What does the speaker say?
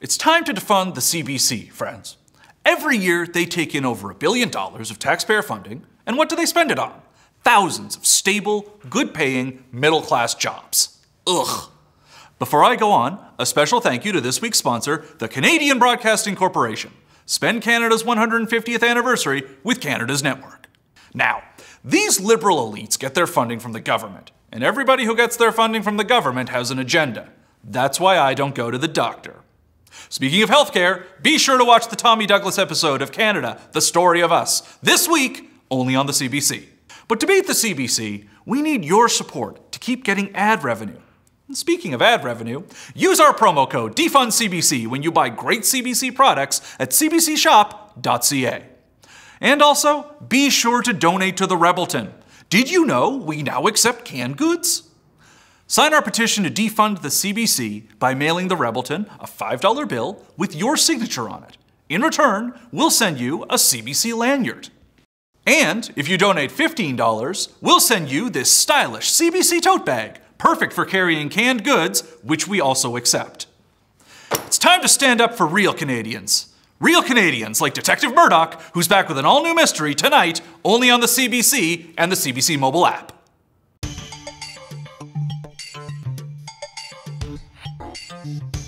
It's time to defund the CBC, friends. Every year, they take in over a billion dollars of taxpayer funding, and what do they spend it on? Thousands of stable, good paying, middle class jobs. Ugh. Before I go on, a special thank you to this week's sponsor, the Canadian Broadcasting Corporation. Spend Canada's 150th anniversary with Canada's network. Now, these liberal elites get their funding from the government, and everybody who gets their funding from the government has an agenda. That's why I don't go to the doctor. Speaking of healthcare, be sure to watch the Tommy Douglas episode of Canada, The Story of Us, this week only on the CBC. But to beat the CBC, we need your support to keep getting ad revenue. And speaking of ad revenue, use our promo code DefundCBC when you buy great CBC products at cbcshop.ca. And also, be sure to donate to the Rebelton. Did you know we now accept canned goods? Sign our petition to defund the CBC by mailing the Rebelton a $5 bill with your signature on it. In return, we'll send you a CBC lanyard. And if you donate $15, we'll send you this stylish CBC tote bag, perfect for carrying canned goods, which we also accept. It's time to stand up for real Canadians. Real Canadians like Detective Murdoch, who's back with an all new mystery tonight, only on the CBC and the CBC mobile app. Thank you.